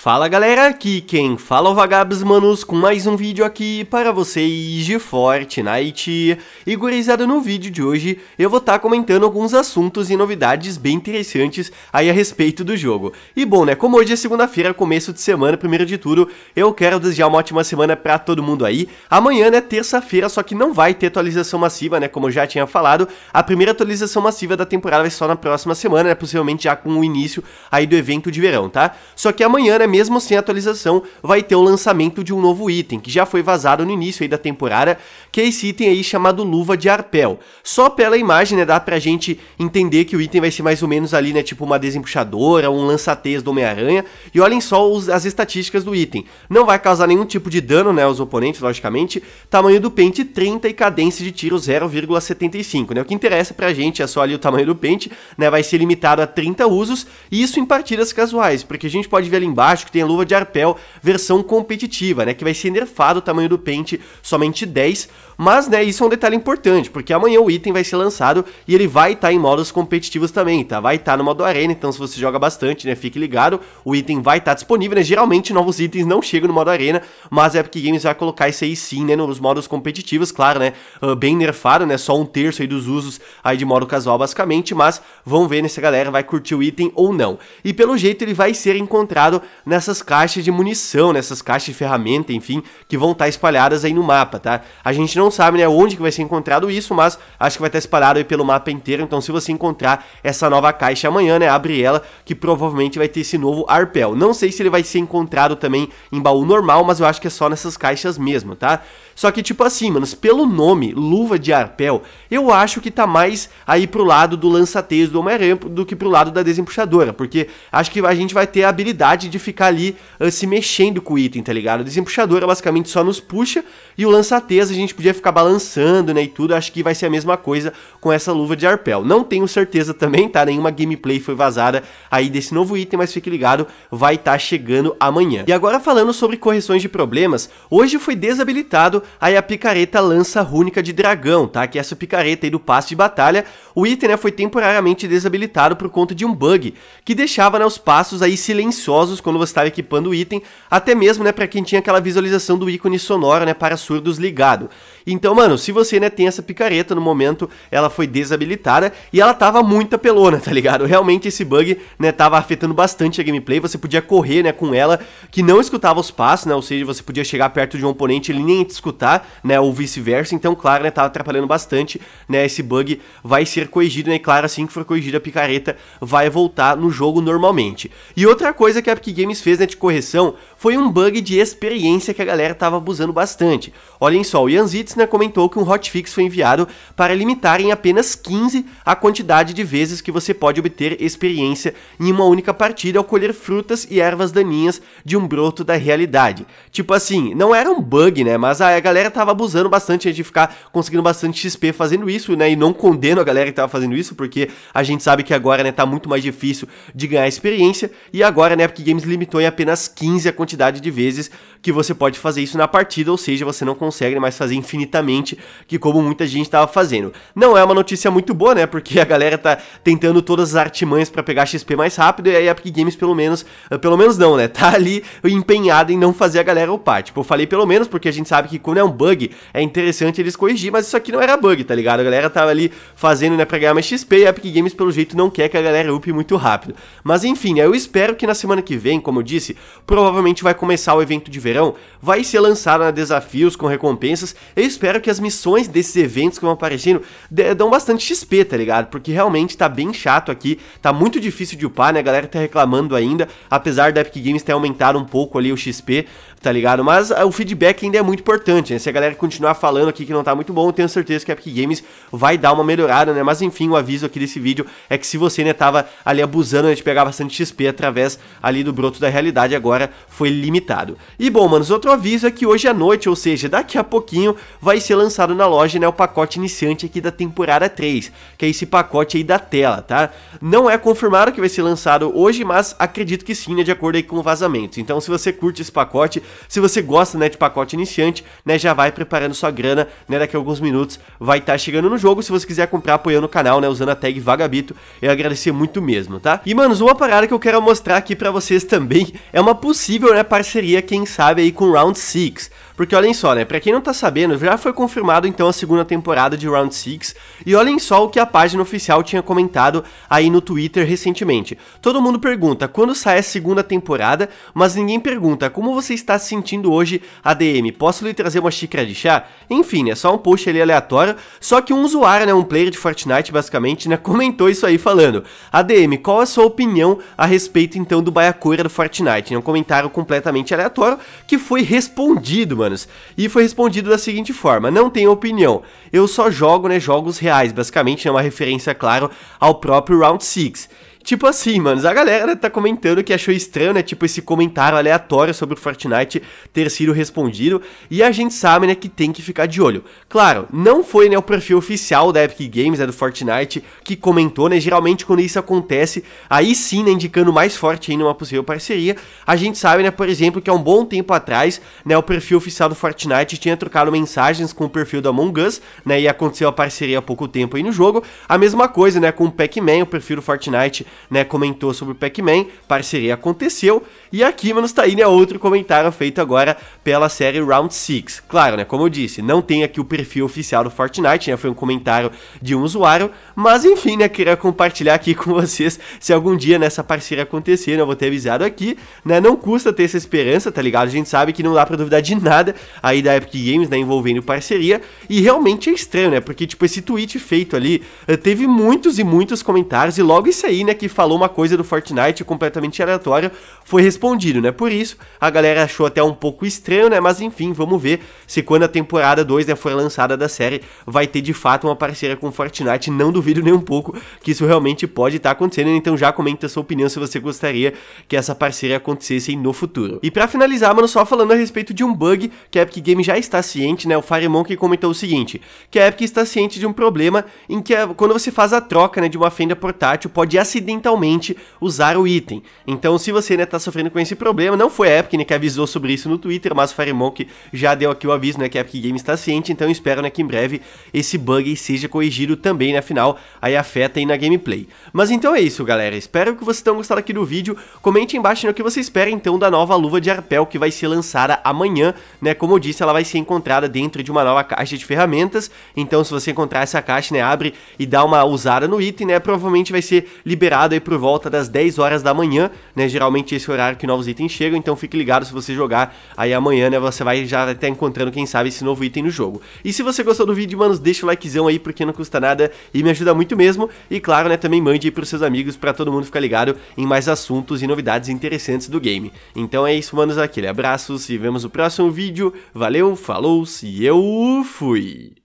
Fala galera, aqui quem fala é o Vagabos Manos com mais um vídeo aqui para vocês de Fortnite. E gurizada, no vídeo de hoje eu vou estar tá comentando alguns assuntos e novidades bem interessantes aí a respeito do jogo. E bom né, como hoje é segunda-feira, começo de semana, primeiro de tudo, eu quero desejar uma ótima semana para todo mundo aí. Amanhã né, terça-feira, só que não vai ter atualização massiva né, como eu já tinha falado. A primeira atualização massiva da temporada vai é só na próxima semana, né, possivelmente já com o início aí do evento de verão, tá? Só que amanhã né, mesmo sem atualização, vai ter o lançamento de um novo item, que já foi vazado no início aí da temporada, que é esse item aí chamado Luva de Arpel. Só pela imagem, né, dá pra gente entender que o item vai ser mais ou menos ali, né, tipo uma desempuxadora, um lançatez do Homem-Aranha, e olhem só os, as estatísticas do item. Não vai causar nenhum tipo de dano, né, aos oponentes, logicamente, tamanho do pente 30 e cadência de tiro 0,75, né, o que interessa pra gente é só ali o tamanho do pente, né, vai ser limitado a 30 usos, e isso em partidas casuais, porque a gente pode ver ali embaixo, plástico tem a luva de arpel versão competitiva, né? Que vai ser nerfado o tamanho do pente somente 10 mas, né, isso é um detalhe importante, porque amanhã o item vai ser lançado e ele vai estar tá em modos competitivos também, tá? Vai estar tá no modo arena, então se você joga bastante, né, fique ligado, o item vai estar tá disponível, né? Geralmente novos itens não chegam no modo arena, mas a Epic Games vai colocar isso aí sim, né, nos modos competitivos, claro, né? Uh, bem nerfado, né? Só um terço aí dos usos aí de modo casual, basicamente, mas vamos ver né, se a galera vai curtir o item ou não. E pelo jeito ele vai ser encontrado nessas caixas de munição, nessas caixas de ferramenta, enfim, que vão estar tá espalhadas aí no mapa, tá? A gente não não sabe né, onde que vai ser encontrado isso, mas acho que vai estar espalhado aí pelo mapa inteiro. Então, se você encontrar essa nova caixa amanhã, né, abre ela, que provavelmente vai ter esse novo arpel. Não sei se ele vai ser encontrado também em baú normal, mas eu acho que é só nessas caixas mesmo, tá? Só que, tipo assim, mano pelo nome, luva de arpel, eu acho que tá mais aí pro lado do lançatez do Homem-Aranha do que pro lado da desempuxadora, porque acho que a gente vai ter a habilidade de ficar ali uh, se mexendo com o item, tá ligado? A desempuxadora basicamente só nos puxa e o lançatez a gente podia ficar balançando, né, e tudo, acho que vai ser a mesma coisa com essa luva de arpel. Não tenho certeza também, tá? Nenhuma gameplay foi vazada aí desse novo item, mas fique ligado, vai estar tá chegando amanhã. E agora falando sobre correções de problemas, hoje foi desabilitado aí a picareta lança rúnica de dragão, tá? Que é essa picareta aí do passe de batalha, o item, né, foi temporariamente desabilitado por conta de um bug, que deixava, né, os passos aí silenciosos quando você estava equipando o item, até mesmo, né, para quem tinha aquela visualização do ícone sonoro, né, para surdos ligado. Então, mano, se você, né, tem essa picareta no momento, ela foi desabilitada e ela tava muito pelona tá ligado? Realmente esse bug, né, tava afetando bastante a gameplay, você podia correr, né, com ela, que não escutava os passos, né, ou seja, você podia chegar perto de um oponente ele nem te escutar, né, ou vice-versa, então, claro, né, tava atrapalhando bastante, né, esse bug vai ser corrigido, né, e claro, assim que for corrigida a picareta vai voltar no jogo normalmente. E outra coisa que a Epic Games fez, né, de correção, foi um bug de experiência que a galera tava abusando bastante. Olhem só, o Yanzitz comentou que um hotfix foi enviado para limitar em apenas 15 a quantidade de vezes que você pode obter experiência em uma única partida ao colher frutas e ervas daninhas de um broto da realidade. Tipo assim, não era um bug, né? Mas a galera tava abusando bastante de ficar conseguindo bastante XP fazendo isso, né? E não condeno a galera que tava fazendo isso, porque a gente sabe que agora, né, tá muito mais difícil de ganhar experiência. E agora, né, Epic Games limitou em apenas 15 a quantidade de vezes que você pode fazer isso na partida, ou seja, você não consegue mais fazer infinitamente infinitamente, que como muita gente estava fazendo. Não é uma notícia muito boa, né? Porque a galera tá tentando todas as artimanhas para pegar XP mais rápido e aí a Epic Games pelo menos, ah, pelo menos não, né? Tá ali empenhada em não fazer a galera upar. Tipo, eu falei pelo menos porque a gente sabe que quando é um bug é interessante eles corrigir, mas isso aqui não era bug, tá ligado? A galera tava ali fazendo, né, para ganhar mais XP e a Epic Games pelo jeito não quer que a galera upe muito rápido. Mas enfim, né, eu espero que na semana que vem, como eu disse, provavelmente vai começar o evento de verão, vai ser lançado na né, desafios com recompensas. Eu espero que as missões desses eventos que vão aparecendo dão bastante XP, tá ligado? Porque realmente tá bem chato aqui, tá muito difícil de upar, né? A galera tá reclamando ainda, apesar da Epic Games ter aumentado um pouco ali o XP, tá ligado? Mas ah, o feedback ainda é muito importante, né? Se a galera continuar falando aqui que não tá muito bom, eu tenho certeza que a Epic Games vai dar uma melhorada, né? Mas enfim, o aviso aqui desse vídeo é que se você, né, tava ali abusando né, de pegar bastante XP através ali do broto da realidade, agora foi limitado. E bom, manos, outro aviso é que hoje à noite, ou seja, daqui a pouquinho, vai ser lançado na loja, né, o pacote iniciante aqui da temporada 3, que é esse pacote aí da tela, tá? Não é confirmado que vai ser lançado hoje, mas acredito que sim, né, de acordo aí com vazamentos. Então, se você curte esse pacote, se você gosta, né, de pacote iniciante, né, já vai preparando sua grana, né, daqui a alguns minutos vai estar tá chegando no jogo. Se você quiser comprar apoiando o canal, né, usando a tag Vagabito, eu agradecer muito mesmo, tá? E, manos, uma parada que eu quero mostrar aqui pra vocês também é uma possível, né, parceria, quem sabe aí com Round 6. Porque olhem só, né? Pra quem não tá sabendo, já foi confirmado então a segunda temporada de Round 6. E olhem só o que a página oficial tinha comentado aí no Twitter recentemente. Todo mundo pergunta quando sai a segunda temporada, mas ninguém pergunta como você está se sentindo hoje, ADM. Posso lhe trazer uma xícara de chá? Enfim, é só um post ali aleatório. Só que um usuário, né? Um player de Fortnite, basicamente, né? Comentou isso aí falando: ADM, qual a sua opinião a respeito então do Baiacoira do Fortnite? Né, um comentário completamente aleatório que foi respondido, mano humanos. E foi respondido da seguinte forma: não tenho opinião. Eu só jogo, né, jogos reais, basicamente, é uma referência, claro, ao próprio Round 6. Tipo assim, mano, a galera tá comentando que achou estranho, né? Tipo, esse comentário aleatório sobre o Fortnite ter sido respondido. E a gente sabe, né, que tem que ficar de olho. Claro, não foi, né, o perfil oficial da Epic Games, né, do Fortnite, que comentou, né? Geralmente quando isso acontece, aí sim, né, indicando mais forte ainda uma possível parceria. A gente sabe, né, por exemplo, que há um bom tempo atrás, né, o perfil oficial do Fortnite tinha trocado mensagens com o perfil da Among Us, né? E aconteceu a parceria há pouco tempo aí no jogo. A mesma coisa, né, com o Pac-Man, o perfil do Fortnite né, comentou sobre o Pac-Man, parceria aconteceu, e aqui, mano, está aí, né, outro comentário feito agora pela série Round 6. Claro, né, como eu disse, não tem aqui o perfil oficial do Fortnite, né, foi um comentário de um usuário, mas enfim, né, queria compartilhar aqui com vocês, se algum dia nessa parceria acontecer, né, eu vou ter avisado aqui, né, não custa ter essa esperança, tá ligado? A gente sabe que não dá pra duvidar de nada aí da Epic Games, né, envolvendo parceria, e realmente é estranho, né, porque, tipo, esse tweet feito ali, eh, teve muitos e muitos comentários, e logo isso aí, né, que falou uma coisa do Fortnite completamente aleatória foi respondido, né? Por isso, a galera achou até um pouco estranho, né? Mas enfim, vamos ver se quando a temporada 2 né, for lançada da série, vai ter de fato uma parceria com Fortnite. Não duvido nem um pouco que isso realmente pode estar tá acontecendo. Então já comenta a sua opinião se você gostaria que essa parceria acontecesse no futuro. E para finalizar, mano, só falando a respeito de um bug que a Epic Games já está ciente, né? O Firemon que comentou o seguinte: que a Epic está ciente de um problema em que a, quando você faz a troca né, de uma fenda portátil, pode acidentar acidentalmente usar o item. Então, se você né está sofrendo com esse problema, não foi a Epic né, que avisou sobre isso no Twitter, mas o Firemonk já deu aqui o aviso né, que a Epic Games está ciente, então espero né, que em breve esse bug seja corrigido também, né, afinal, aí afeta aí na gameplay. Mas então é isso, galera, espero que vocês tenham gostado aqui do vídeo, comente embaixo né, o que você espera então da nova luva de arpel que vai ser lançada amanhã, né, como eu disse, ela vai ser encontrada dentro de uma nova caixa de ferramentas, então se você encontrar essa caixa, né, abre e dá uma usada no item, né, provavelmente vai ser liberado sorteado aí por volta das 10 horas da manhã, né? Geralmente esse horário que novos itens chegam, então fique ligado se você jogar aí amanhã, né? Você vai já até tá encontrando, quem sabe, esse novo item no jogo. E se você gostou do vídeo, mano, deixa o likezão aí, porque não custa nada e me ajuda muito mesmo. E claro, né, também mande aí pros seus amigos para todo mundo ficar ligado em mais assuntos e novidades interessantes do game. Então é isso, manos, aquele abraço, se vemos no próximo vídeo. Valeu, falou, se eu fui!